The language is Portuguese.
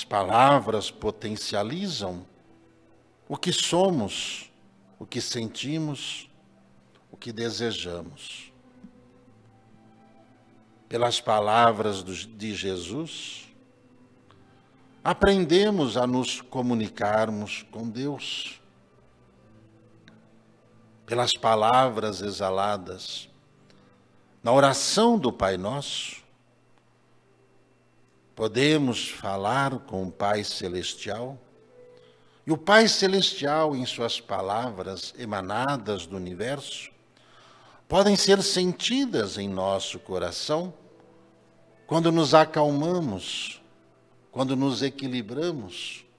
As palavras potencializam o que somos, o que sentimos, o que desejamos. Pelas palavras de Jesus, aprendemos a nos comunicarmos com Deus. Pelas palavras exaladas na oração do Pai Nosso, Podemos falar com o Pai Celestial? E o Pai Celestial, em suas palavras emanadas do universo, podem ser sentidas em nosso coração quando nos acalmamos, quando nos equilibramos,